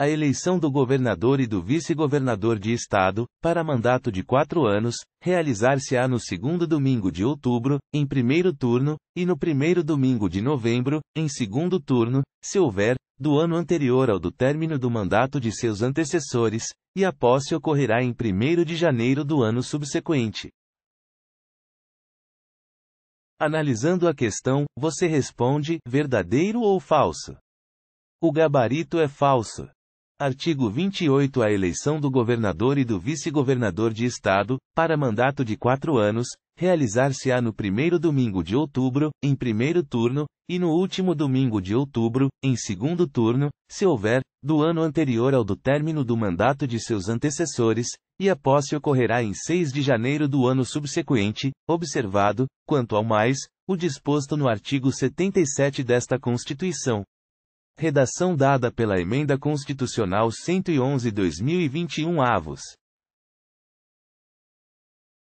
a eleição do governador e do vice-governador de Estado, para mandato de quatro anos, realizar-se-á no segundo domingo de outubro, em primeiro turno, e no primeiro domingo de novembro, em segundo turno, se houver, do ano anterior ao do término do mandato de seus antecessores, e a posse ocorrerá em 1 de janeiro do ano subsequente. Analisando a questão, você responde: verdadeiro ou falso? O gabarito é falso. Artigo 28 A eleição do governador e do vice-governador de Estado, para mandato de quatro anos, realizar-se-á no primeiro domingo de outubro, em primeiro turno, e no último domingo de outubro, em segundo turno, se houver, do ano anterior ao do término do mandato de seus antecessores, e a posse ocorrerá em 6 de janeiro do ano subsequente, observado, quanto ao mais, o disposto no artigo 77 desta Constituição. Redação dada pela Emenda Constitucional 111-2021 avos.